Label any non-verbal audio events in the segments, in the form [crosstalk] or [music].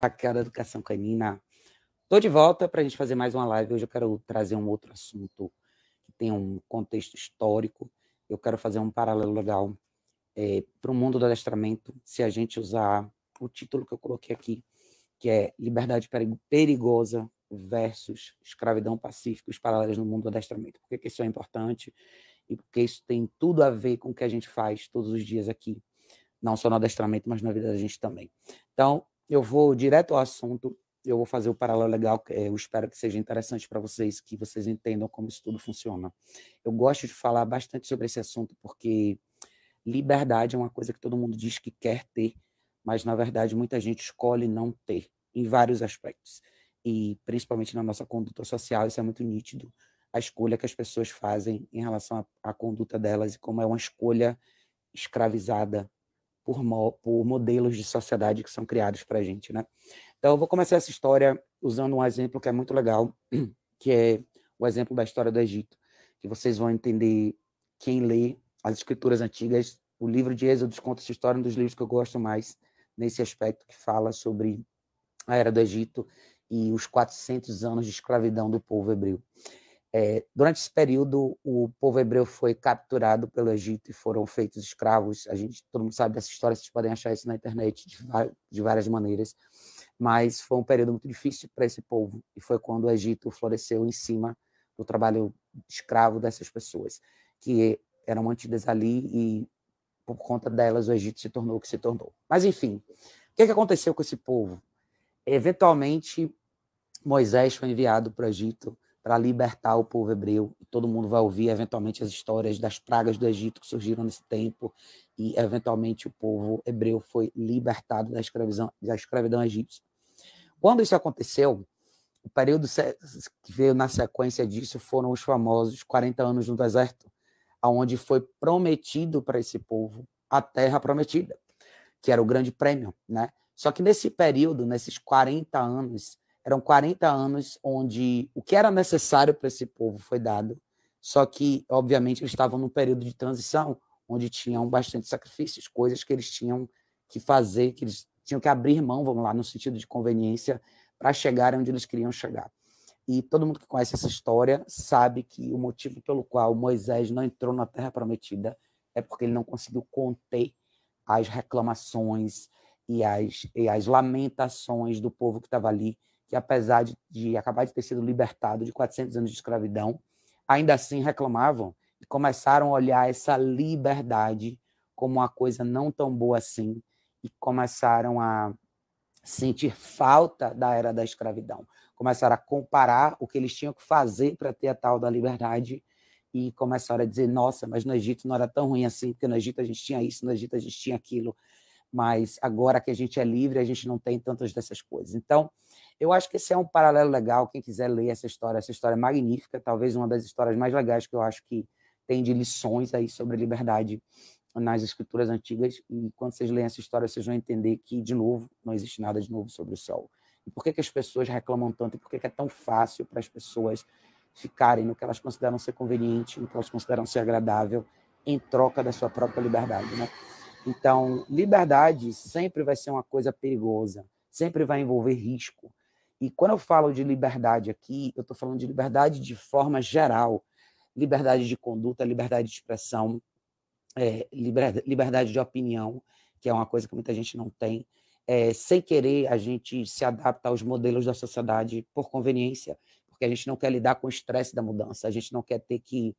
Raquel é da Educação Canina. Estou de volta para a gente fazer mais uma live. Hoje eu quero trazer um outro assunto que tem um contexto histórico. Eu quero fazer um paralelo legal é, para o mundo do adestramento, se a gente usar o título que eu coloquei aqui, que é Liberdade Perigosa versus Escravidão Pacífica, os paralelos no mundo do adestramento. Por que, que isso é importante? E porque isso tem tudo a ver com o que a gente faz todos os dias aqui, não só no adestramento, mas na vida da gente também. Então, eu vou direto ao assunto, eu vou fazer o paralelo legal, é, eu espero que seja interessante para vocês, que vocês entendam como isso tudo funciona. Eu gosto de falar bastante sobre esse assunto, porque liberdade é uma coisa que todo mundo diz que quer ter, mas, na verdade, muita gente escolhe não ter, em vários aspectos. E, principalmente na nossa conduta social, isso é muito nítido, a escolha que as pessoas fazem em relação à, à conduta delas e como é uma escolha escravizada, por, por modelos de sociedade que são criados para a gente, né? Então, eu vou começar essa história usando um exemplo que é muito legal, [clears throat] que é o exemplo da história do Egito, que vocês vão entender quem lê as escrituras antigas. O livro de Êxodo conta essa história, é um dos livros que eu gosto mais nesse aspecto que fala sobre a era do Egito e os 400 anos de escravidão do povo hebreu. É, durante esse período, o povo hebreu foi capturado pelo Egito e foram feitos escravos. A gente, todo mundo sabe dessa história, vocês podem achar isso na internet de, de várias maneiras. Mas foi um período muito difícil para esse povo e foi quando o Egito floresceu em cima do trabalho escravo dessas pessoas, que eram mantidas ali e por conta delas o Egito se tornou o que se tornou. Mas enfim, o que, é que aconteceu com esse povo? Eventualmente, Moisés foi enviado para o Egito para libertar o povo hebreu. Todo mundo vai ouvir eventualmente as histórias das pragas do Egito que surgiram nesse tempo e eventualmente o povo hebreu foi libertado da escravidão, da escravidão egípcia. Quando isso aconteceu, o período que veio na sequência disso foram os famosos 40 anos no deserto, aonde foi prometido para esse povo a terra prometida, que era o grande prêmio, né? Só que nesse período, nesses 40 anos, eram 40 anos onde o que era necessário para esse povo foi dado, só que, obviamente, eles estavam num período de transição, onde tinham bastante sacrifícios, coisas que eles tinham que fazer, que eles tinham que abrir mão, vamos lá, no sentido de conveniência, para chegar onde eles queriam chegar. E todo mundo que conhece essa história sabe que o motivo pelo qual Moisés não entrou na Terra Prometida é porque ele não conseguiu conter as reclamações e as, e as lamentações do povo que estava ali que apesar de, de acabar de ter sido libertado de 400 anos de escravidão, ainda assim reclamavam e começaram a olhar essa liberdade como uma coisa não tão boa assim e começaram a sentir falta da era da escravidão. Começaram a comparar o que eles tinham que fazer para ter a tal da liberdade e começaram a dizer: nossa, mas no Egito não era tão ruim assim, porque no Egito a gente tinha isso, no Egito a gente tinha aquilo, mas agora que a gente é livre, a gente não tem tantas dessas coisas. Então, eu acho que esse é um paralelo legal. Quem quiser ler essa história, essa história é magnífica, talvez uma das histórias mais legais que eu acho que tem de lições aí sobre liberdade nas escrituras antigas. E quando vocês leem essa história, vocês vão entender que, de novo, não existe nada de novo sobre o céu. E por que, que as pessoas reclamam tanto? E por que, que é tão fácil para as pessoas ficarem no que elas consideram ser conveniente, no que elas consideram ser agradável, em troca da sua própria liberdade, né? Então, liberdade sempre vai ser uma coisa perigosa, sempre vai envolver risco, e quando eu falo de liberdade aqui, eu estou falando de liberdade de forma geral, liberdade de conduta, liberdade de expressão, é, liberdade de opinião, que é uma coisa que muita gente não tem. É, sem querer, a gente se adapta aos modelos da sociedade por conveniência, porque a gente não quer lidar com o estresse da mudança, a gente não quer ter que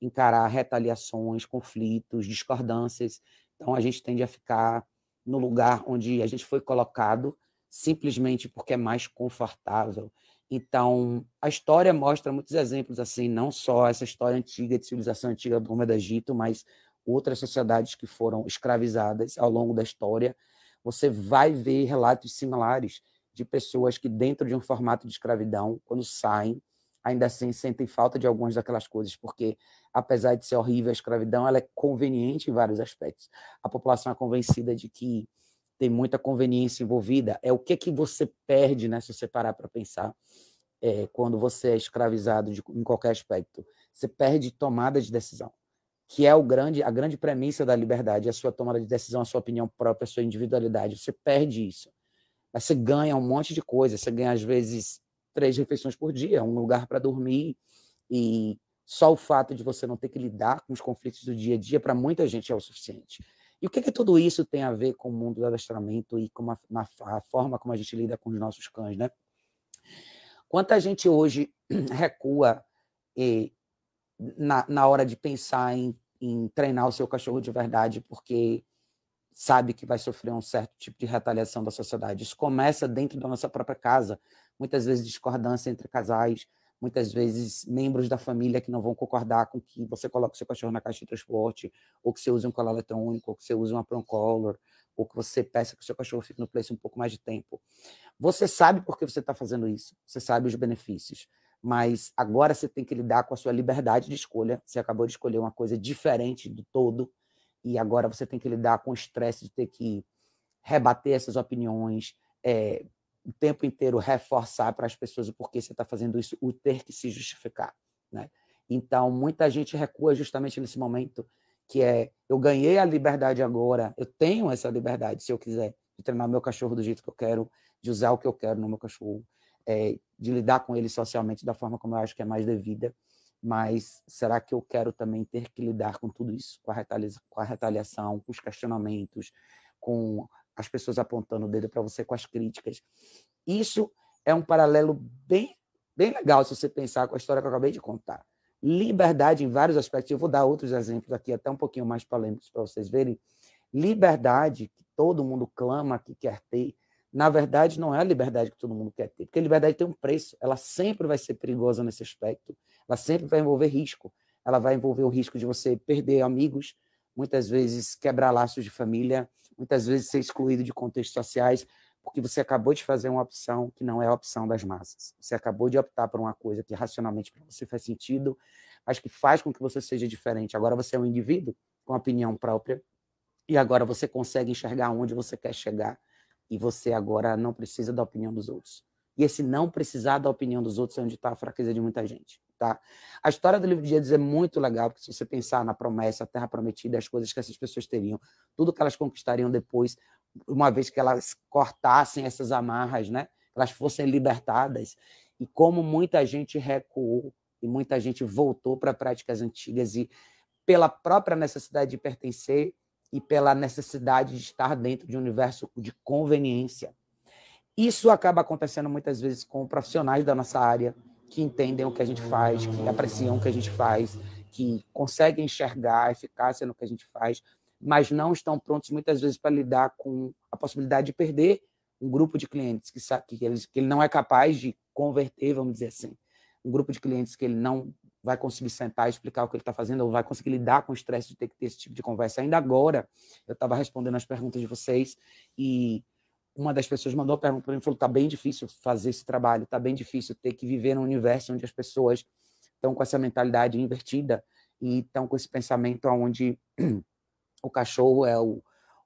encarar retaliações, conflitos, discordâncias. Então, a gente tende a ficar no lugar onde a gente foi colocado simplesmente porque é mais confortável. Então, a história mostra muitos exemplos assim, não só essa história antiga de civilização antiga do Roma do Egito, mas outras sociedades que foram escravizadas ao longo da história. Você vai ver relatos similares de pessoas que, dentro de um formato de escravidão, quando saem, ainda assim sentem falta de algumas daquelas coisas, porque, apesar de ser horrível a escravidão, ela é conveniente em vários aspectos. A população é convencida de que tem muita conveniência envolvida. É o que que você perde, né, se você parar para pensar, é, quando você é escravizado de, em qualquer aspecto. Você perde tomada de decisão, que é o grande, a grande premissa da liberdade, é a sua tomada de decisão, a sua opinião própria, a sua individualidade. Você perde isso. Mas você ganha um monte de coisa. Você ganha, às vezes, três refeições por dia, um lugar para dormir e só o fato de você não ter que lidar com os conflitos do dia a dia para muita gente é o suficiente. E o que, é que tudo isso tem a ver com o mundo do adestramento e com a, a forma como a gente lida com os nossos cães, né? Quanta gente hoje [clears throat] recua eh, na, na hora de pensar em, em treinar o seu cachorro de verdade, porque sabe que vai sofrer um certo tipo de retaliação da sociedade. Isso começa dentro da nossa própria casa, muitas vezes discordância entre casais, muitas vezes membros da família que não vão concordar com que você coloque seu cachorro na caixa de transporte, ou que você use um colar eletrônico, ou que você use uma prong collar, ou que você peça que o seu cachorro fique no place um pouco mais de tempo. Você sabe por que você está fazendo isso, você sabe os benefícios, mas agora você tem que lidar com a sua liberdade de escolha. Você acabou de escolher uma coisa diferente do todo, e agora você tem que lidar com o estresse de ter que rebater essas opiniões, é, o tempo inteiro reforçar para as pessoas o porquê você está fazendo isso, o ter que se justificar. Né? Então, muita gente recua justamente nesse momento que é eu ganhei a liberdade agora, eu tenho essa liberdade, se eu quiser, de treinar meu cachorro do jeito que eu quero, de usar o que eu quero no meu cachorro, é, de lidar com ele socialmente da forma como eu acho que é mais devida. Mas será que eu quero também ter que lidar com tudo isso, com a, com a retaliação, com os questionamentos, com as pessoas apontando o dedo para você com as críticas. Isso é um paralelo bem, bem legal se você pensar com a história que eu acabei de contar. Liberdade em vários aspectos, eu vou dar outros exemplos aqui, até um pouquinho mais polêmicos para vocês verem. Liberdade que todo mundo clama que quer ter, na verdade, não é a liberdade que todo mundo quer ter, porque a liberdade tem um preço, ela sempre vai ser perigosa nesse aspecto, ela sempre vai envolver risco, ela vai envolver o risco de você perder amigos, muitas vezes quebrar laços de família, muitas vezes ser excluído de contextos sociais, porque você acabou de fazer uma opção que não é a opção das massas. Você acabou de optar por uma coisa que racionalmente para você faz sentido, mas que faz com que você seja diferente. Agora você é um indivíduo com opinião própria e agora você consegue enxergar onde você quer chegar e você agora não precisa da opinião dos outros. E esse não precisar da opinião dos outros é onde está a fraqueza de muita gente. Tá? A história do livro de Gênesis é muito legal, porque se você pensar na promessa, a terra prometida, as coisas que essas pessoas teriam, tudo que elas conquistariam depois, uma vez que elas cortassem essas amarras, né? Elas fossem libertadas. E como muita gente recuou e muita gente voltou para práticas antigas e pela própria necessidade de pertencer e pela necessidade de estar dentro de um universo de conveniência. Isso acaba acontecendo muitas vezes com profissionais da nossa área, que entendem o que a gente faz, que apreciam o que a gente faz, que conseguem enxergar a eficácia no que a gente faz, mas não estão prontos muitas vezes para lidar com a possibilidade de perder um grupo de clientes que, sabe, que, ele, que ele não é capaz de converter, vamos dizer assim. Um grupo de clientes que ele não vai conseguir sentar e explicar o que ele está fazendo, ou vai conseguir lidar com o estresse de ter que ter esse tipo de conversa. Ainda agora, eu estava respondendo as perguntas de vocês e uma das pessoas mandou pergunta para mim, falou, tá bem difícil fazer esse trabalho, tá bem difícil ter que viver num universo onde as pessoas estão com essa mentalidade invertida e estão com esse pensamento onde o cachorro é o,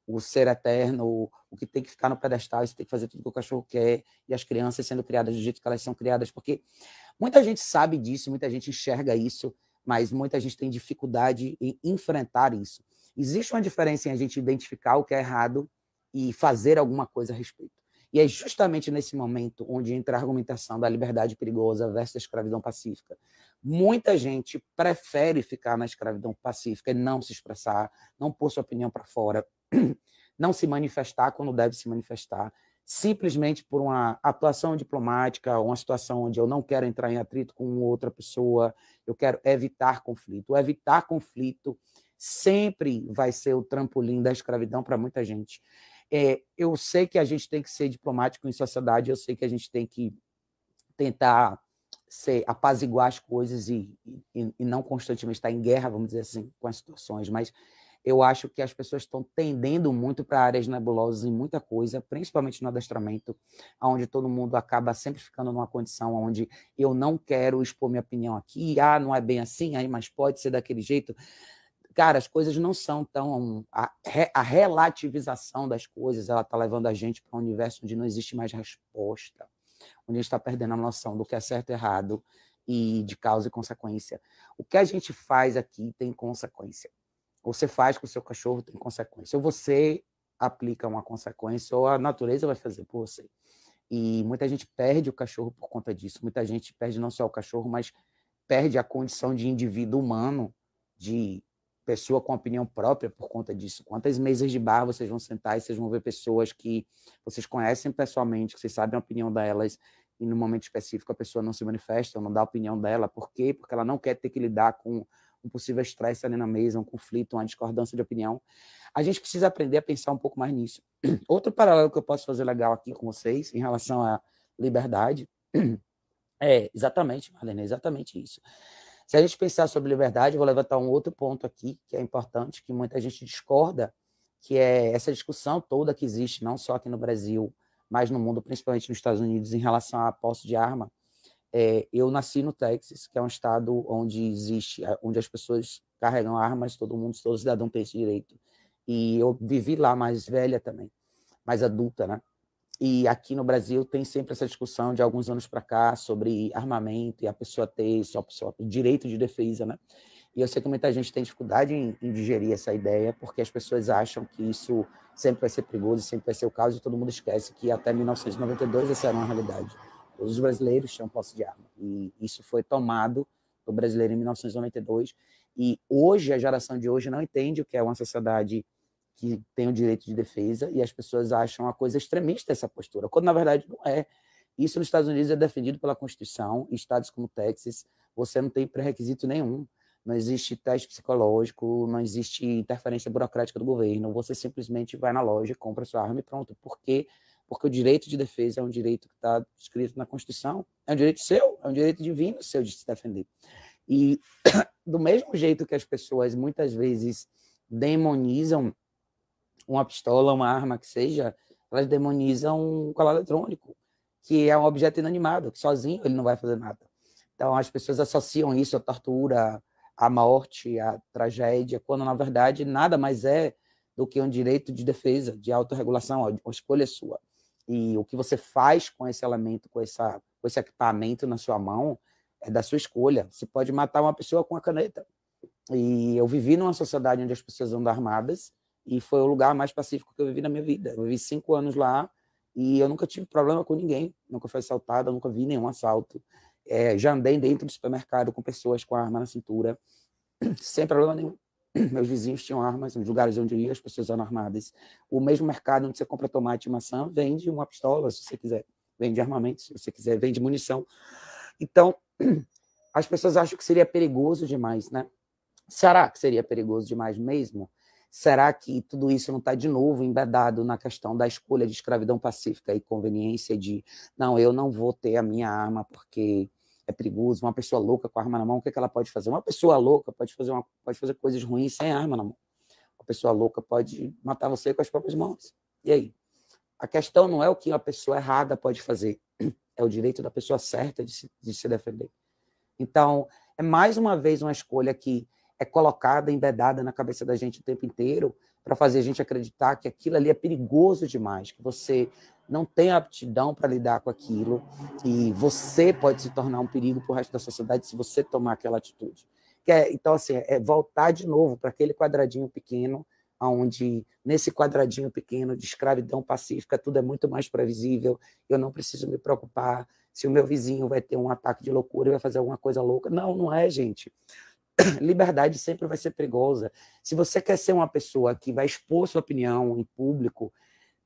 o ser eterno, o, o, que tem que ficar no pedestal, você tem que fazer tudo que o cachorro quer, e as crianças sendo criadas do jeito que elas são criadas, porque muita gente sabe disso, muita gente enxerga isso, mas muita gente tem dificuldade em enfrentar isso. Existe uma diferença em a gente identificar o que é errado e fazer alguma coisa a respeito. E é justamente nesse momento onde entra a argumentação da liberdade perigosa versus a escravidão pacífica. Muita gente prefere ficar na escravidão pacífica e não se expressar, não pôr sua opinião para fora, [clears throat] não se manifestar quando deve se manifestar, simplesmente por uma atuação diplomática, uma situação onde eu não quero entrar em atrito com outra pessoa, eu quero evitar conflito. evitar conflito sempre vai ser o trampolim da escravidão para muita gente. É, eu sei que a gente tem que ser diplomático em sociedade, eu sei que a gente tem que tentar ser, apaziguar as coisas e, e, e não constantemente estar em guerra, vamos dizer assim, com as situações, mas eu acho que as pessoas estão tendendo muito para áreas nebulosas em muita coisa, principalmente no adestramento, onde todo mundo acaba sempre ficando numa condição onde eu não quero expor minha opinião aqui, ah, não é bem assim, aí mas pode ser daquele jeito cara, as coisas não são tão. A, a relativização das coisas ela está levando a gente para um universo onde não existe mais resposta, onde a gente está perdendo a noção do que é certo e errado e de causa e consequência. O que a gente faz aqui tem consequência. Você faz com o seu cachorro tem consequência. Ou você aplica uma consequência, ou a natureza vai fazer por você. E muita gente perde o cachorro por conta disso. Muita gente perde não só o cachorro, mas perde a condição de indivíduo humano, de pessoa com opinião própria por conta disso. Quantas mesas de bar vocês vão sentar e vocês vão ver pessoas que vocês conhecem pessoalmente, que vocês sabem a opinião delas, e no momento específico a pessoa não se manifesta, ou não dá a opinião dela. Por quê? Porque ela não quer ter que lidar com um possível estresse ali na mesa, um conflito, uma discordância de opinião. A gente precisa aprender a pensar um pouco mais nisso. [clears throat] Outro paralelo que eu posso fazer legal aqui com vocês em relação à liberdade [clears throat] é exatamente, Marlene, é exatamente isso. Se a gente pensar sobre liberdade, vou levantar um outro ponto aqui, que é importante, que muita gente discorda, que é essa discussão toda que existe, não só aqui no Brasil, mas no mundo, principalmente nos Estados Unidos, em relação à posse de arma. É, eu nasci no Texas, que é um estado onde existe, é, onde as pessoas carregam armas, todo mundo, todo cidadão tem esse direito. E eu vivi lá mais velha também, mais adulta, né? E aqui no Brasil tem sempre essa discussão de alguns anos para cá sobre armamento e a pessoa ter só, o direito de defesa, né? E eu sei que muita gente tem dificuldade em, em, digerir essa ideia, porque as pessoas acham que isso sempre vai ser perigoso, sempre vai ser o caso, e todo mundo esquece que até 1992 essa era uma realidade. Todos os brasileiros tinham posse de arma. E isso foi tomado do brasileiro em 1992. E hoje, a geração de hoje não entende o que é uma sociedade que tem o direito de defesa e as pessoas acham a coisa extremista essa postura, quando na verdade não é. Isso nos Estados Unidos é defendido pela Constituição, estados como Texas, você não tem pré-requisito nenhum. Não existe teste psicológico, não existe interferência burocrática do governo, você simplesmente vai na loja, compra sua arma e pronto. Por quê? Porque o direito de defesa é um direito que está escrito na Constituição, é um direito seu, é um direito divino seu de se defender. E [coughs] do mesmo jeito que as pessoas muitas vezes demonizam uma pistola, uma arma que seja, elas demonizam o colar eletrônico, que é um objeto inanimado, que sozinho ele não vai fazer nada. Então as pessoas associam isso à tortura, à morte, à tragédia, quando na verdade nada mais é do que um direito de defesa, de autorregulação, a escolha é sua. E o que você faz com esse elemento, com, essa, com esse equipamento na sua mão, é da sua escolha. Você pode matar uma pessoa com a caneta. E eu vivi numa sociedade onde as pessoas andam armadas, e foi o lugar mais pacífico que eu vivi na minha vida. Eu vivi cinco anos lá e eu nunca tive problema com ninguém. Nunca fui assaltada, nunca vi nenhum assalto. É, já andei dentro do supermercado com pessoas com arma na cintura, [clears throat] sem problema nenhum. [clears throat] Meus vizinhos tinham armas, nos lugares onde eu ia, as pessoas eram armadas. O mesmo mercado onde você compra tomate e maçã vende uma pistola, se você quiser. Vende armamento, se você quiser. Vende munição. Então, [clears throat] as pessoas acham que seria perigoso demais, né? Será que seria perigoso demais mesmo? Será que tudo isso não está de novo embedado na questão da escolha de escravidão pacífica e conveniência de não, eu não vou ter a minha arma porque é perigoso, uma pessoa louca com a arma na mão, o que, é que ela pode fazer? Uma pessoa louca pode fazer, uma, pode fazer coisas ruins sem arma na mão. Uma pessoa louca pode matar você com as próprias mãos. E aí? A questão não é o que uma pessoa errada pode fazer, é o direito da pessoa certa de se, de se defender. Então, é mais uma vez uma escolha que é colocada, embedada na cabeça da gente o tempo inteiro para fazer a gente acreditar que aquilo ali é perigoso demais, que você não tem aptidão para lidar com aquilo e você pode se tornar um perigo para o resto da sociedade se você tomar aquela atitude. É, então, assim, é voltar de novo para aquele quadradinho pequeno, onde nesse quadradinho pequeno de escravidão pacífica tudo é muito mais previsível, eu não preciso me preocupar se o meu vizinho vai ter um ataque de loucura e vai fazer alguma coisa louca. Não, não é, gente. [coughs] liberdade sempre vai ser perigosa. Se você quer ser uma pessoa que vai expor sua opinião em público,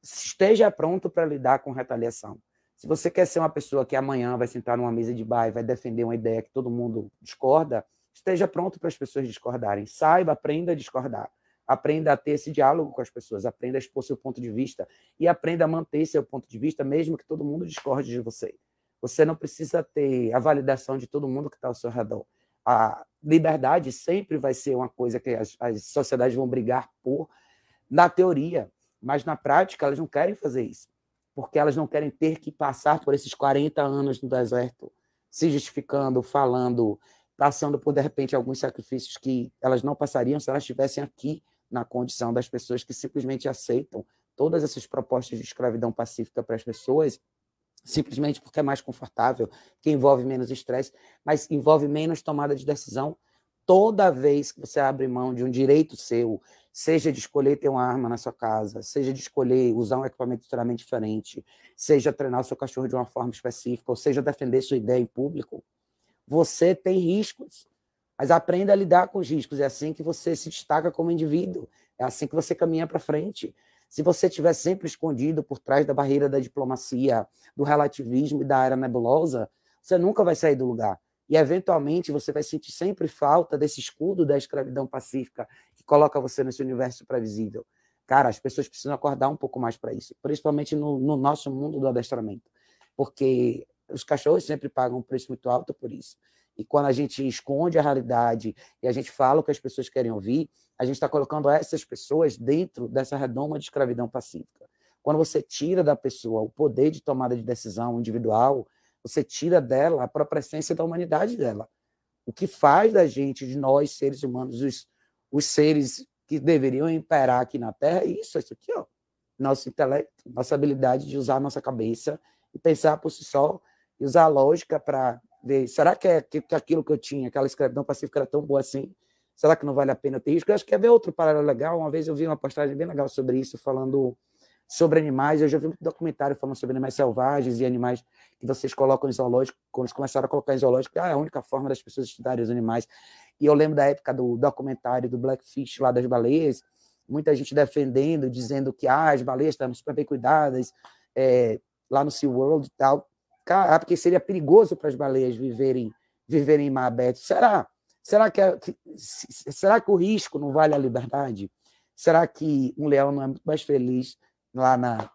esteja pronto para lidar com retaliação. Se você quer ser uma pessoa que amanhã vai sentar numa mesa de bar e vai defender uma ideia que todo mundo discorda, esteja pronto para as pessoas discordarem. Saiba, aprenda a discordar. Aprenda a ter esse diálogo com as pessoas, aprenda a expor seu ponto de vista e aprenda a manter seu ponto de vista, mesmo que todo mundo discorde de você. Você não precisa ter a validação de todo mundo que está ao seu redor a liberdade sempre vai ser uma coisa que as, as sociedades vão brigar por, na teoria, mas na prática elas não querem fazer isso, porque elas não querem ter que passar por esses 40 anos no deserto, se justificando, falando, passando por, de repente, alguns sacrifícios que elas não passariam se elas estivessem aqui, na condição das pessoas que simplesmente aceitam todas essas propostas de escravidão pacífica para as pessoas simplesmente porque é mais confortável, que envolve menos estresse, mas envolve menos tomada de decisão. Toda vez que você abre mão de um direito seu, seja de escolher ter uma arma na sua casa, seja de escolher usar um equipamento totalmente diferente, seja treinar o seu cachorro de uma forma específica, ou seja defender sua ideia em público, você tem riscos. Mas aprenda a lidar com os riscos. É assim que você se destaca como indivíduo. É assim que você caminha para frente. Se você estiver sempre escondido por trás da barreira da diplomacia, do relativismo e da era nebulosa, você nunca vai sair do lugar. E, eventualmente, você vai sentir sempre falta desse escudo da escravidão pacífica que coloca você nesse universo previsível. Cara, as pessoas precisam acordar um pouco mais para isso, principalmente no, no nosso mundo do adestramento, porque os cachorros sempre pagam um preço muito alto por isso. E quando a gente esconde a realidade e a gente fala o que as pessoas querem ouvir, a gente está colocando essas pessoas dentro dessa redoma de escravidão pacífica. Quando você tira da pessoa o poder de tomada de decisão individual, você tira dela a própria essência da humanidade dela. O que faz da gente, de nós, seres humanos, os, os seres que deveriam imperar aqui na Terra, é isso, é isso aqui, ó. Nosso intelecto, nossa habilidade de usar a nossa cabeça e pensar por si só, e usar a lógica para de, será que, é, que, que, aquilo que eu tinha, aquela escravidão pacífica era tão boa assim? Será que não vale a pena ter risco? Eu acho que é ver outro paralelo legal. Uma vez eu vi uma postagem bem legal sobre isso, falando sobre animais. Eu já vi um documentário falando sobre animais selvagens e animais que vocês colocam em zoológico, quando eles começaram a colocar em zoológico, ah, é a única forma das pessoas estudarem os animais. E eu lembro da época do documentário do Blackfish lá das baleias, muita gente defendendo, dizendo que ah, as baleias estão super bem cuidadas é, lá no SeaWorld e tal ah, porque seria perigoso para as baleias viverem, viverem em mar aberto. Será? Será que, será que o risco não vale a liberdade? Será que um leão não é muito mais feliz lá na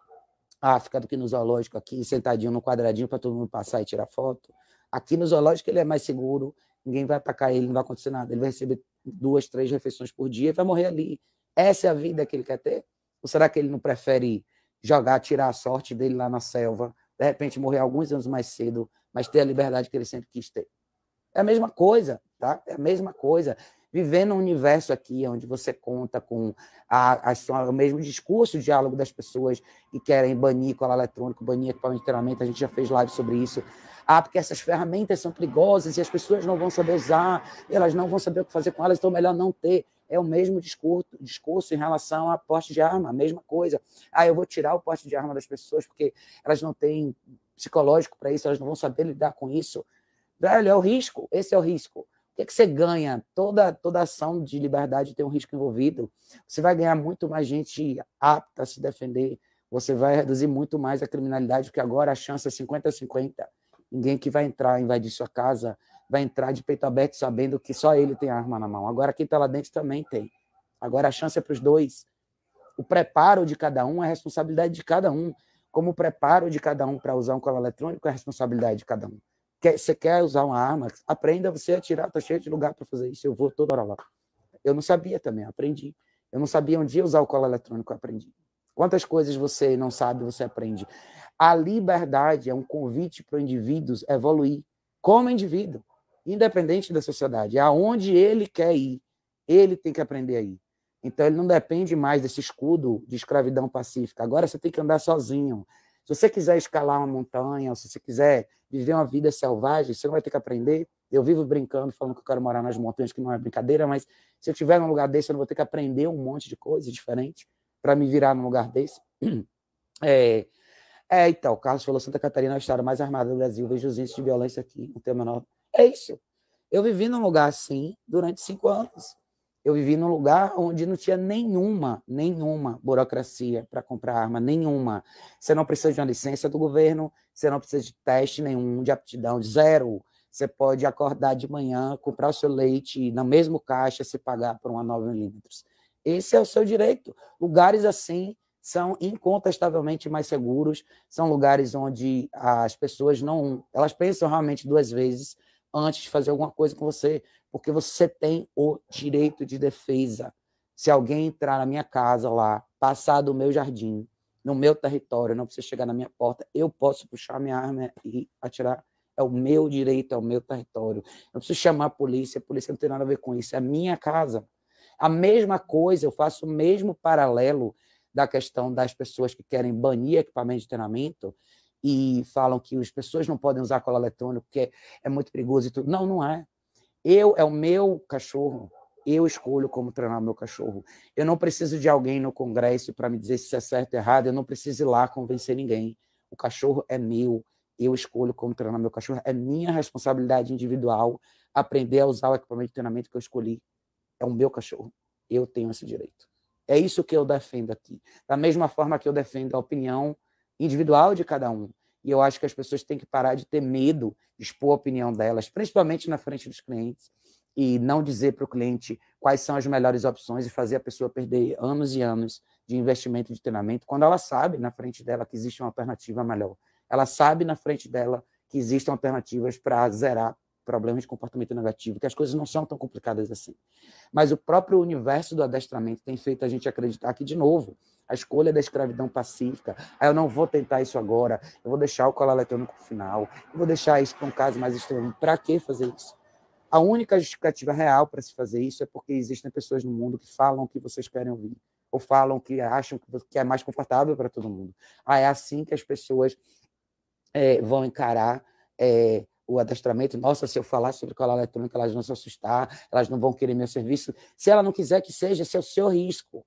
África do que no zoológico, aqui sentadinho no quadradinho para todo mundo passar e tirar foto? Aqui no zoológico ele é mais seguro, ninguém vai atacar ele, não vai acontecer nada. Ele vai receber duas, três refeições por dia e vai morrer ali. Essa é a vida que ele quer ter? Ou será que ele não prefere jogar, tirar a sorte dele lá na selva, de repente morrer alguns anos mais cedo, mas ter a liberdade que ele sempre quis ter. É a mesma coisa, tá? É a mesma coisa. Viver num universo aqui onde você conta com a, a, o mesmo discurso, o diálogo das pessoas que querem banir cola eletrônico, banir equipamento de treinamento, a gente já fez live sobre isso. Ah, porque essas ferramentas são perigosas e as pessoas não vão saber usar, elas não vão saber o que fazer com elas, então é melhor não ter é o mesmo discurso, discurso em relação a porte de arma, a mesma coisa. Ah, eu vou tirar o porte de arma das pessoas porque elas não têm psicológico para isso, elas não vão saber lidar com isso. Velho, é o risco, esse é o risco. O que, é que você ganha? Toda, toda ação de liberdade tem um risco envolvido. Você vai ganhar muito mais gente apta a se defender, você vai reduzir muito mais a criminalidade, porque agora a chance é 50 a 50. Ninguém que vai entrar, invadir sua casa, vai entrar de peito aberto sabendo que só ele tem a arma na mão. Agora quem está lá dentro também tem. Agora a chance é para os dois. O preparo de cada um é a responsabilidade de cada um. Como o preparo de cada um para usar um colo eletrônico é a responsabilidade de cada um. Quer, você quer usar uma arma? Aprenda você a tirar, tá cheio de lugar para fazer isso. Eu vou toda hora lá. Eu não sabia também, aprendi. Eu não sabia onde um usar o colo eletrônico, aprendi. Quantas coisas você não sabe, você aprende. A liberdade é um convite para indivíduos evoluir como indivíduo independente da sociedade. aonde ele quer ir. Ele tem que aprender a ir. Então ele não depende mais desse escudo de escravidão pacífica. Agora você tem que andar sozinho. Se você quiser escalar uma montanha, se você quiser viver uma vida selvagem, você não vai ter que aprender. Eu vivo brincando, falando que eu quero morar nas montanhas, que não é brincadeira, mas se eu estiver num lugar desse, eu não vou ter que aprender um monte de coisa diferente para me virar num lugar desse. [clears throat] É, é, então, o Carlos falou: Santa Catarina é o estado mais armado do Brasil. Vejo os índices de violência aqui, não tem a menor é isso. Eu vivi num lugar assim durante cinco anos. Eu vivi num lugar onde não tinha nenhuma, nenhuma burocracia para comprar arma, nenhuma. Você não precisa de uma licença do governo, você não precisa de teste nenhum, de aptidão, zero. Você pode acordar de manhã, comprar o seu leite na mesma caixa, se pagar por uma 9 milímetros. Esse é o seu direito. Lugares assim são incontestavelmente mais seguros, são lugares onde as pessoas não, elas pensam realmente duas vezes antes de fazer alguma coisa com você, porque você tem o direito de defesa. Se alguém entrar na minha casa lá, passar do meu jardim, no meu território, não precisa chegar na minha porta, eu posso puxar minha arma e atirar. É o meu direito, é o meu território. Não preciso chamar a polícia, a polícia não tem nada a ver com isso, é a minha casa. A mesma coisa, eu faço o mesmo paralelo da questão das pessoas que querem banir equipamento de treinamento e falam que as pessoas não podem usar cola eletrônico porque é, é muito perigoso e tudo. Não, não é. Eu é o meu cachorro. Eu escolho como treinar meu cachorro. Eu não preciso de alguém no congresso para me dizer se é certo ou errado. Eu não preciso ir lá convencer ninguém. O cachorro é meu. Eu escolho como treinar meu cachorro. É minha responsabilidade individual aprender a usar o equipamento de treinamento que eu escolhi. É o meu cachorro. Eu tenho esse direito. É isso que eu defendo aqui. Da mesma forma que eu defendo a opinião individual de cada um. E eu acho que as pessoas têm que parar de ter medo de expor a opinião delas, principalmente na frente dos clientes, e não dizer para o cliente quais são as melhores opções e fazer a pessoa perder anos e anos de investimento de treinamento, quando ela sabe na frente dela que existe uma alternativa melhor. Ela sabe na frente dela que existem alternativas para zerar problemas de comportamento negativo, que as coisas não são tão complicadas assim. Mas o próprio universo do adestramento tem feito a gente acreditar que, de novo, a escolha da escravidão pacífica. Ah, eu não vou tentar isso agora, eu vou deixar o colar eletrônico final, eu vou deixar isso para um caso mais extremo. Para que fazer isso? A única justificativa real para se fazer isso é porque existem pessoas no mundo que falam o que vocês querem ouvir, ou falam que acham que é mais confortável para todo mundo. Ah, é assim que as pessoas é, vão encarar. É, o adestramento, nossa, se eu falar sobre colar eletrônica, elas vão se assustar, elas não vão querer meu serviço. Se ela não quiser que seja, esse é o seu risco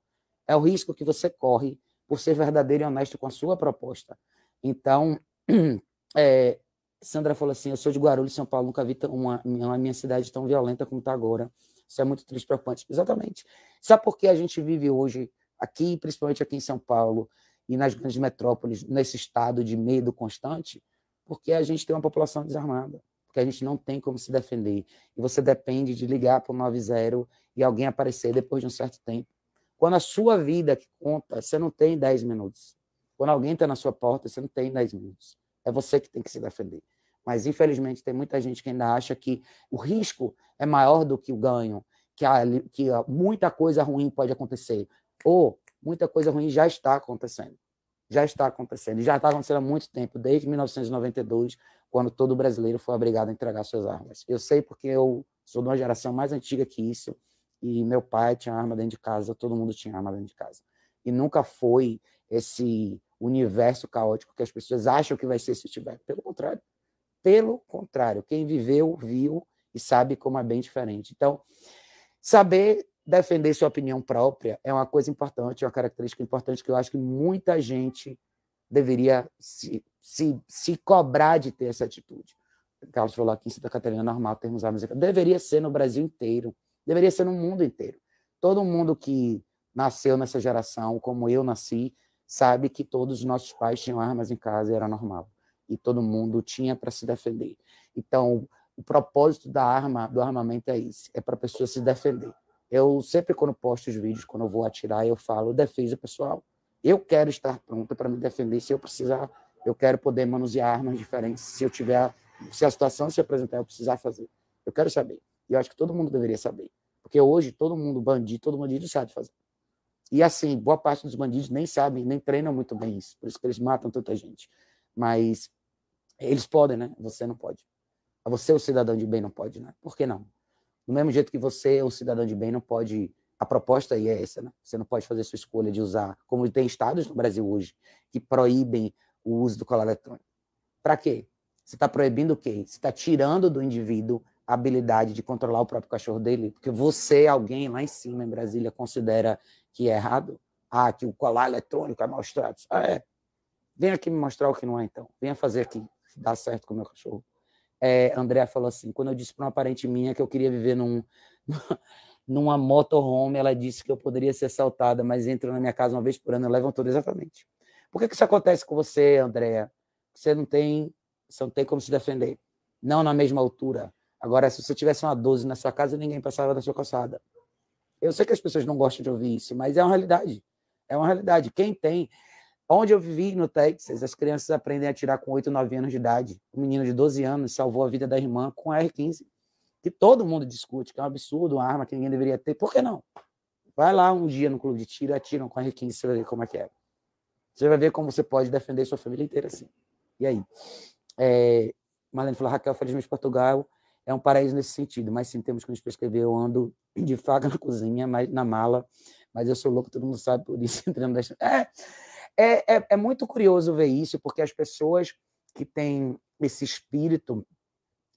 é o risco que você corre por ser verdadeiro e honesto com a sua proposta. Então, [clears throat] é, Sandra falou assim: eu sou de Guarulhos, São Paulo, nunca vi uma, uma minha cidade tão violenta como está agora. Isso é muito triste, preocupante. Exatamente. Sabe por que a gente vive hoje aqui, principalmente aqui em São Paulo e nas grandes metrópoles, nesse estado de medo constante? Porque a gente tem uma população desarmada, porque a gente não tem como se defender. E você depende de ligar para o 90 e alguém aparecer depois de um certo tempo. Quando a sua vida que conta, você não tem 10 minutos. Quando alguém está na sua porta, você não tem 10 minutos. É você que tem que se defender. Mas, infelizmente, tem muita gente que ainda acha que o risco é maior do que o ganho, que, a, que a, muita coisa ruim pode acontecer. Ou muita coisa ruim já está acontecendo. Já está acontecendo. E já está acontecendo há muito tempo, desde 1992, quando todo brasileiro foi obrigado a entregar suas armas. Eu sei porque eu sou de uma geração mais antiga que isso e meu pai tinha arma dentro de casa, todo mundo tinha arma dentro de casa. E nunca foi esse universo caótico que as pessoas acham que vai ser se tiver. Pelo contrário. Pelo contrário. Quem viveu, viu e sabe como é bem diferente. Então, saber defender sua opinião própria é uma coisa importante, é uma característica importante que eu acho que muita gente deveria se, se, se cobrar de ter essa atitude. Carlos falou aqui em Santa Catarina, é normal termos armas. Deveria ser no Brasil inteiro deveria ser no mundo inteiro. Todo mundo que nasceu nessa geração, como eu nasci, sabe que todos os nossos pais tinham armas em casa e era normal. E todo mundo tinha para se defender. Então, o propósito da arma, do armamento é esse, é para a pessoa se defender. Eu sempre, quando posto os vídeos, quando eu vou atirar, eu falo defesa pessoal. Eu quero estar pronta para me defender se eu precisar. Eu quero poder manusear armas diferentes se eu tiver, se a situação se apresentar, eu precisar fazer. Eu quero saber. E eu acho que todo mundo deveria saber. Porque hoje todo mundo bandido, todo bandido sabe fazer. E assim, boa parte dos bandidos nem sabem, nem treinam muito bem isso. Por isso que eles matam tanta gente. Mas eles podem, né? Você não pode. Você, o cidadão de bem, não pode, né? Por que não? Do mesmo jeito que você, o cidadão de bem, não pode. A proposta aí é essa, né? Você não pode fazer sua escolha de usar, como tem estados no Brasil hoje, que proíbem o uso do colar eletrônico. Para quê? Você está proibindo o quê? Você está tirando do indivíduo habilidade de controlar o próprio cachorro dele, porque você, é alguém lá em cima, em Brasília, considera que é errado? Ah, que o colar eletrônico é maus tratos. Ah, é. Venha aqui me mostrar o que não é, então. Venha fazer aqui, dá certo com o meu cachorro. É, André falou assim, quando eu disse para uma parente minha que eu queria viver num, [laughs] numa motorhome, ela disse que eu poderia ser assaltada, mas entram na minha casa uma vez por ano, levam tudo exatamente. Por que, que isso acontece com você, Andréa? Você não tem, você não tem como se defender. Não na mesma altura Agora, se você tivesse uma 12 na sua casa, ninguém passava na sua calçada. Eu sei que as pessoas não gostam de ouvir isso, mas é uma realidade. É uma realidade. Quem tem. Onde eu vivi, no Texas, as crianças aprendem a atirar com 8, 9 anos de idade. Um menino de 12 anos salvou a vida da irmã com a R-15, que todo mundo discute, que é um absurdo, uma arma que ninguém deveria ter. Por que não? Vai lá um dia no clube de tiro, atiram com a R-15, você vai ver como é que é. Você vai ver como você pode defender sua família inteira assim. E aí? É... Marlene falou, Raquel, felizmente Portugal é um paraíso nesse sentido, mas sim temos que nos prescrever. Eu ando de faca na cozinha, mas na mala, mas eu sou louco, todo mundo sabe por isso. [laughs] É, é, é, é muito curioso ver isso, porque as pessoas que têm esse espírito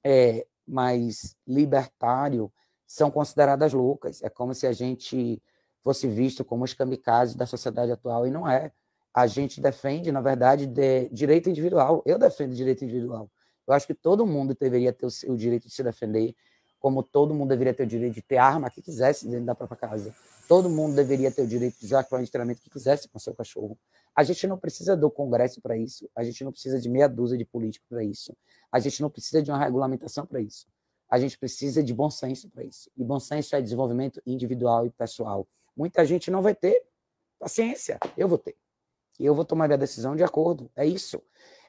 é, mais libertário são consideradas loucas. É como se a gente fosse visto como os kamikazes da sociedade atual, e não é. A gente defende, na verdade, de direito individual. Eu defendo direito individual. Eu acho que todo mundo deveria ter o, seu, o direito de se defender, como todo mundo deveria ter o direito de ter arma que quisesse dentro da própria casa. Todo mundo deveria ter o direito de usar o treinamento que quisesse com seu cachorro. A gente não precisa do Congresso para isso, a gente não precisa de meia dúzia de políticos para isso, a gente não precisa de uma regulamentação para isso. A gente precisa de bom senso para isso. E bom senso é desenvolvimento individual e pessoal. Muita gente não vai ter paciência, eu vou ter. E eu vou tomar minha decisão de acordo, é isso.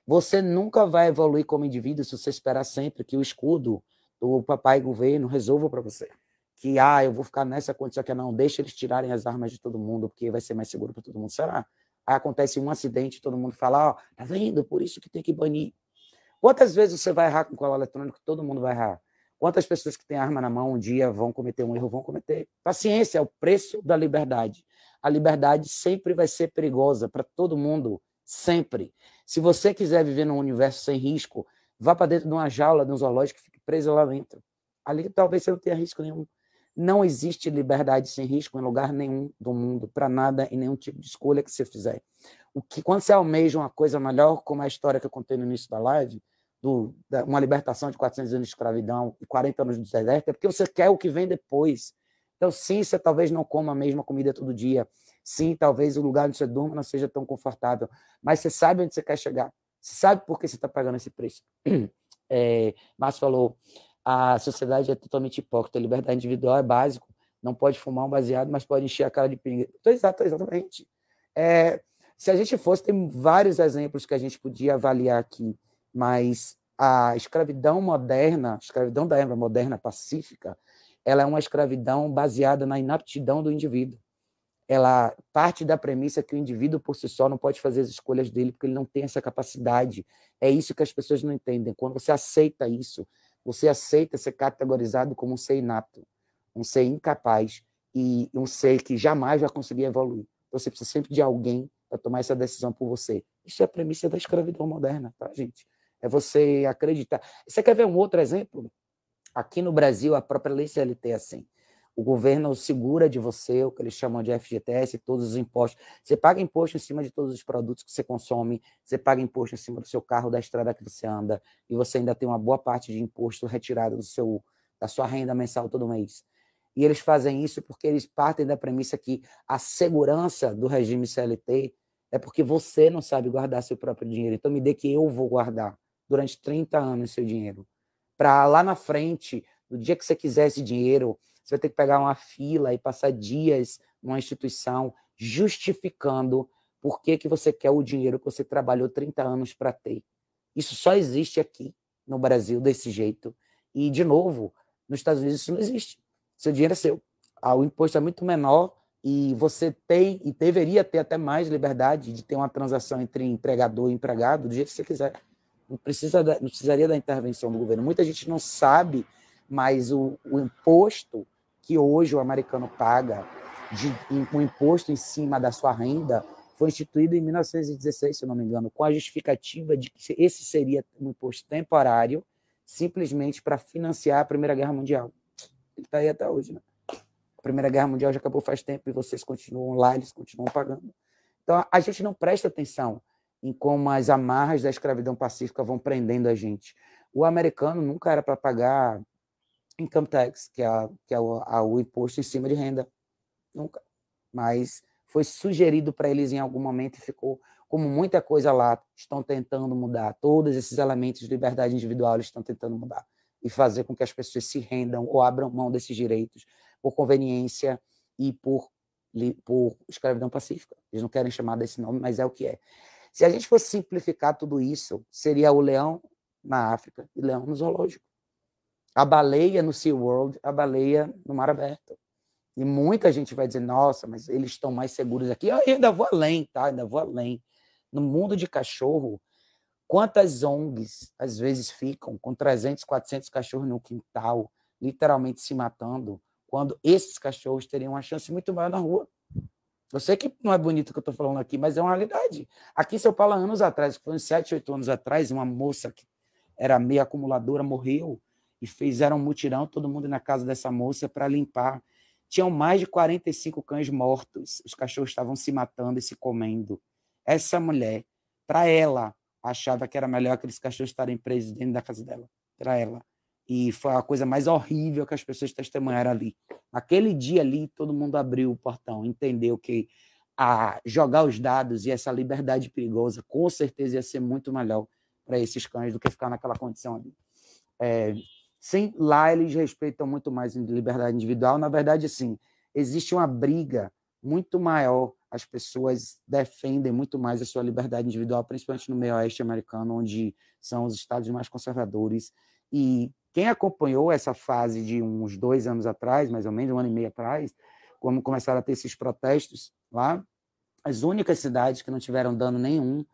Você nunca vai evoluir como indivíduo se você esperar sempre que o escudo do papai governo resolva para você. Que, ah, eu vou ficar nessa condição que não, deixa eles tirarem as armas de todo mundo, porque vai ser mais seguro para todo mundo. Será? Aí acontece um acidente, todo mundo fala, ó, oh, tá vendo? Por isso que tem que banir. Quantas vezes você vai errar com cola eletrônico? Todo mundo vai errar. Quantas pessoas que têm arma na mão um dia vão cometer um erro, vão cometer. Paciência é o preço da liberdade. A liberdade sempre vai ser perigosa para todo mundo Sempre. Se você quiser viver num universo sem risco, vá para dentro de uma jaula, de um zoológico fique preso lá dentro. Ali talvez você não tenha risco nenhum. Não existe liberdade sem risco em lugar nenhum do mundo, para nada e nenhum tipo de escolha que você fizer. O que quando você almeja uma coisa melhor, como a história que eu contei no início da live, do, da, uma libertação de 400 anos de escravidão e 40 anos de deserto, é porque você quer o que vem depois. Então, sim, você talvez não coma a mesma comida todo dia. Sim, talvez o lugar onde você dorme não seja tão confortável, mas você sabe onde você quer chegar. Você sabe por que você está pagando esse preço. [clears throat] É, Márcio falou, a sociedade é totalmente hipócrita, a liberdade individual é básico, não pode fumar um baseado, mas pode encher a cara de pinga. Exato, exatamente. É, se a gente fosse, tem vários exemplos que a gente podia avaliar aqui, mas a escravidão moderna, a escravidão da época moderna pacífica, ela é uma escravidão baseada na inaptidão do indivíduo ela parte da premissa que o indivíduo por si só não pode fazer as escolhas dele porque ele não tem essa capacidade. É isso que as pessoas não entendem. Quando você aceita isso, você aceita ser categorizado como um ser inato, um ser incapaz e um ser que jamais vai conseguir evoluir. Então, você precisa sempre de alguém para tomar essa decisão por você. Isso é a premissa da escravidão moderna, tá, gente? É você acreditar. Você quer ver um outro exemplo? Aqui no Brasil, a própria lei CLT é assim o governo segura de você o que eles chamam de FGTS, todos os impostos. Você paga imposto em cima de todos os produtos que você consome, você paga imposto em cima do seu carro, da estrada que você anda, e você ainda tem uma boa parte de imposto retirado do seu, da sua renda mensal todo mês. E eles fazem isso porque eles partem da premissa que a segurança do regime CLT é porque você não sabe guardar seu próprio dinheiro. Então me dê que eu vou guardar durante 30 anos seu dinheiro. Para lá na frente, no dia que você quiser esse dinheiro, você vai ter que pegar uma fila e passar dias numa instituição justificando por que, que você quer o dinheiro que você trabalhou 30 anos para ter. Isso só existe aqui no Brasil desse jeito. E, de novo, nos Estados Unidos isso não existe. Seu dinheiro é seu. Ah, o imposto é muito menor e você tem e deveria ter até mais liberdade de ter uma transação entre empregador e empregado do jeito que você quiser. Não, precisa da, não precisaria da intervenção do governo. Muita gente não sabe, mas o, o imposto que hoje o americano paga de, um imposto em cima da sua renda foi instituído em 1916, se não me engano, com a justificativa de que esse seria um imposto temporário, simplesmente para financiar a Primeira Guerra Mundial. Ele está aí até hoje, né? A Primeira Guerra Mundial já acabou faz tempo e vocês continuam lá, eles continuam pagando. Então, a gente não presta atenção em como as amarras da escravidão pacífica vão prendendo a gente. O americano nunca era para pagar income tax, que é, a, que é o, a, o imposto em cima de renda. Nunca. Mas foi sugerido para eles em algum momento e ficou como muita coisa lá. Estão tentando mudar. Todos esses elementos de liberdade individual eles estão tentando mudar e fazer com que as pessoas se rendam ou abram mão desses direitos por conveniência e por, por escravidão pacífica. Eles não querem chamar desse nome, mas é o que é. Se a gente fosse simplificar tudo isso, seria o leão na África e leão no zoológico a baleia no SeaWorld, a baleia no mar aberto. E muita gente vai dizer, nossa, mas eles estão mais seguros aqui. Eu ainda vou além, tá? Eu ainda vou além. No mundo de cachorro, quantas ONGs às vezes ficam com 300, 400 cachorros no quintal, literalmente se matando, quando esses cachorros teriam uma chance muito maior na rua. Eu sei que não é bonito o que eu estou falando aqui, mas é uma realidade. Aqui em São Paulo, anos atrás, foi uns 7, 8 anos atrás, uma moça que era meio acumuladora morreu e fizeram um mutirão, todo mundo na casa dessa moça, para limpar. Tinham mais de 45 cães mortos, os cachorros estavam se matando e se comendo. Essa mulher, para ela, achava que era melhor aqueles cachorros estarem presos dentro da casa dela, para ela. E foi a coisa mais horrível que as pessoas testemunharam ali. Aquele dia ali, todo mundo abriu o portão, entendeu que a ah, jogar os dados e essa liberdade perigosa, com certeza ia ser muito melhor para esses cães do que ficar naquela condição ali. É, Sim, lá eles respeitam muito mais a liberdade individual. Na verdade, sim, existe uma briga muito maior. As pessoas defendem muito mais a sua liberdade individual, principalmente no meio oeste americano, onde são os estados mais conservadores. E quem acompanhou essa fase de uns dois anos atrás, mais ou menos um ano e meio atrás, quando começaram a ter esses protestos lá, as únicas cidades que não tiveram dano nenhum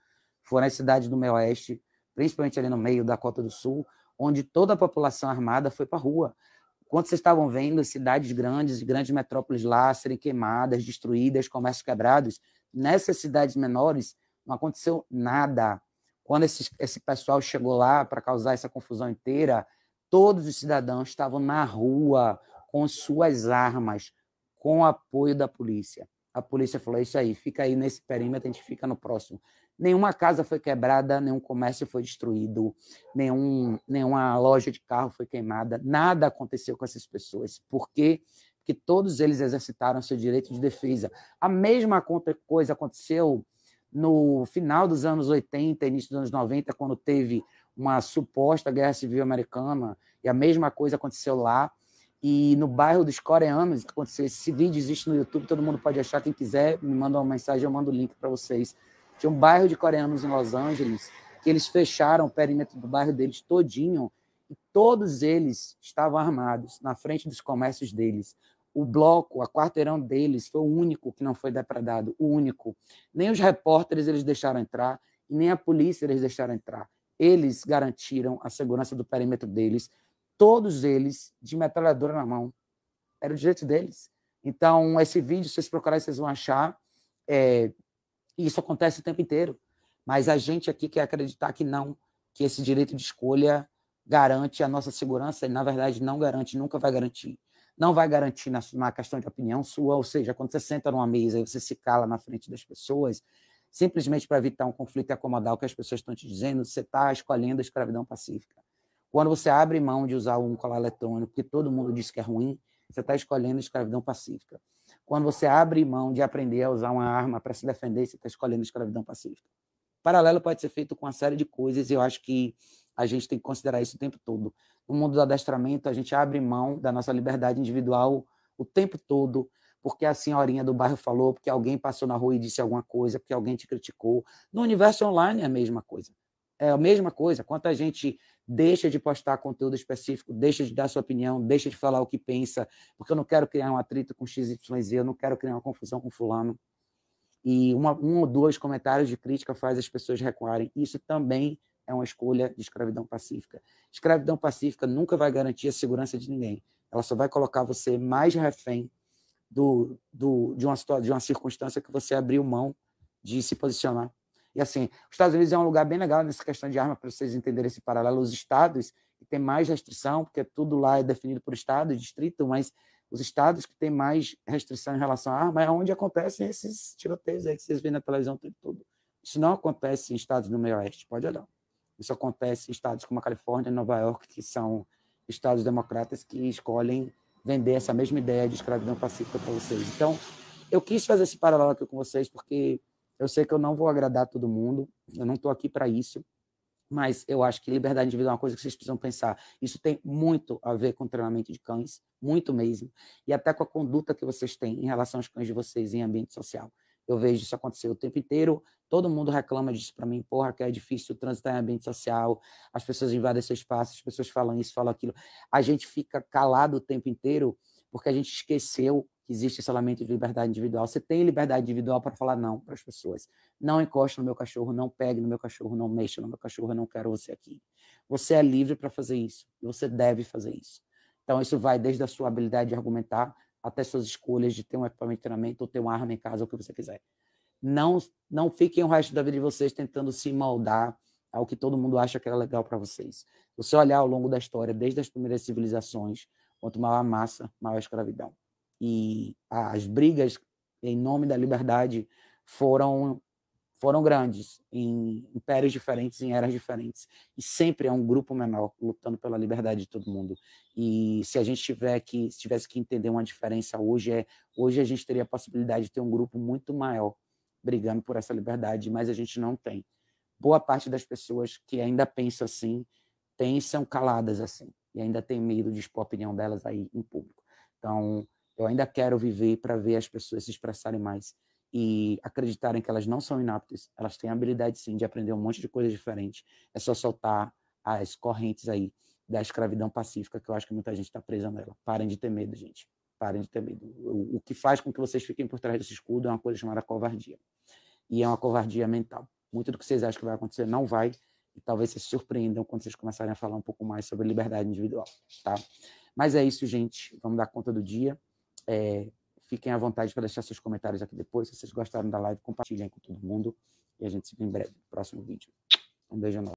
foram as cidades do meio oeste, principalmente ali no meio da Cota do Sul, onde toda a população armada foi para a rua. Quando vocês estavam vendo cidades grandes, grandes metrópoles lá serem queimadas, destruídas, comércios quebrados, nessas cidades menores não aconteceu nada. Quando esse, esse pessoal chegou lá para causar essa confusão inteira, todos os cidadãos estavam na rua com suas armas, com apoio da polícia. A polícia falou: é Isso aí, fica aí nesse perímetro, a gente fica no próximo nenhuma casa foi quebrada, nenhum comércio foi destruído, nenhum, nenhuma loja de carro foi queimada, nada aconteceu com essas pessoas. Por quê? Porque todos eles exercitaram seu direito de defesa. A mesma coisa aconteceu no final dos anos 80, início dos anos 90, quando teve uma suposta guerra civil americana, e a mesma coisa aconteceu lá. E no bairro dos coreanos, aconteceu esse vídeo, existe no YouTube, todo mundo pode achar, quem quiser, me manda uma mensagem, eu mando o link para vocês tinha um bairro de coreanos em Los Angeles que eles fecharam o perímetro do bairro deles todinho e todos eles estavam armados na frente dos comércios deles. O bloco, a quarteirão deles foi o único que não foi depredado, o único. Nem os repórteres eles deixaram entrar, e nem a polícia eles deixaram entrar. Eles garantiram a segurança do perímetro deles, todos eles de metralhadora na mão. Era o direito deles. Então, esse vídeo, se vocês procurarem, vocês vão achar. É, e isso acontece o tempo inteiro. Mas a gente aqui quer acreditar que não, que esse direito de escolha garante a nossa segurança e, na verdade, não garante, nunca vai garantir. Não vai garantir na, questão de opinião sua, ou seja, quando você senta numa mesa e você se cala na frente das pessoas, simplesmente para evitar um conflito e acomodar o que as pessoas estão te dizendo, você está escolhendo a escravidão pacífica. Quando você abre mão de usar um colar eletrônico, porque todo mundo diz que é ruim, você está escolhendo a escravidão pacífica. Quando você abre mão de aprender a usar uma arma para se defender, você está escolhendo a escravidão pacífica. Paralelo pode ser feito com uma série de coisas, e eu acho que a gente tem que considerar isso o tempo todo. No mundo do adestramento, a gente abre mão da nossa liberdade individual o tempo todo, porque a senhorinha do bairro falou, porque alguém passou na rua e disse alguma coisa, porque alguém te criticou. No universo online é a mesma coisa. É a mesma coisa. Quanto a gente deixa de postar conteúdo específico, deixa de dar sua opinião, deixa de falar o que pensa, porque eu não quero criar um atrito com XYZ, eu não quero criar uma confusão com fulano. E uma, um ou dois comentários de crítica faz as pessoas recuarem. Isso também é uma escolha de escravidão pacífica. Escravidão pacífica nunca vai garantir a segurança de ninguém. Ela só vai colocar você mais refém do, do, de, uma, de uma circunstância que você abriu mão de se posicionar e assim, os Estados Unidos é um lugar bem legal nessa questão de arma, para vocês entenderem esse paralelo. Os estados que têm mais restrição, porque tudo lá é definido por estado e distrito, mas os estados que têm mais restrição em relação à arma é onde acontecem esses tiroteios aí que vocês veem na televisão tudo. tudo. Isso não acontece em estados do meio oeste, pode olhar. Isso acontece em estados como a Califórnia, Nova York, que são estados democratas que escolhem vender essa mesma ideia de escravidão pacífica para vocês. Então, eu quis fazer esse paralelo aqui com vocês porque eu sei que eu não vou agradar todo mundo, eu não estou aqui para isso, mas eu acho que liberdade individual é uma coisa que vocês precisam pensar. Isso tem muito a ver com treinamento de cães, muito mesmo, e até com a conduta que vocês têm em relação aos cães de vocês em ambiente social. Eu vejo isso acontecer o tempo inteiro. Todo mundo reclama disso para mim. Porra, que é difícil transitar em ambiente social. As pessoas invadem seu espaço, as pessoas falam isso, falam aquilo. A gente fica calado o tempo inteiro porque a gente esqueceu que existe esse elemento de liberdade individual. Você tem liberdade individual para falar não para as pessoas. Não encoste no meu cachorro, não pegue no meu cachorro, não mexa no meu cachorro, eu não quero você aqui. Você é livre para fazer isso. e Você deve fazer isso. Então, isso vai desde a sua habilidade de argumentar até suas escolhas de ter um equipamento de treinamento ou ter uma arma em casa, ou o que você quiser. Não, não fiquem o resto da vida de vocês tentando se moldar ao que todo mundo acha que é legal para vocês. Você olhar ao longo da história, desde as primeiras civilizações, quanto maior a massa, maior a escravidão e as brigas em nome da liberdade foram foram grandes em impérios diferentes, em eras diferentes, e sempre é um grupo menor lutando pela liberdade de todo mundo. E se a gente tiver que, se tivesse que entender uma diferença hoje é, hoje a gente teria a possibilidade de ter um grupo muito maior brigando por essa liberdade, mas a gente não tem. Boa parte das pessoas que ainda pensam assim, pensam caladas assim, e ainda tem medo de expor a opinião delas aí em público. Então, eu ainda quero viver para ver as pessoas se expressarem mais e acreditarem que elas não são inaptas, elas têm a habilidade sim de aprender um monte de coisas diferentes. É só soltar as correntes aí da escravidão pacífica, que eu acho que muita gente está presa nela. Parem de ter medo, gente. Parem de ter medo. O, que faz com que vocês fiquem por trás desse escudo é uma coisa chamada covardia. E é uma covardia mental. Muito do que vocês acham que vai acontecer não vai, e talvez se surpreendam quando vocês começarem a falar um pouco mais sobre liberdade individual, tá? Mas é isso, gente. Vamos dar conta do dia. É, fiquem à vontade para deixar seus comentários aqui depois. Se vocês gostaram da live, compartilhem com todo mundo. E a gente se vê em breve. Próximo vídeo. Um beijo enorme.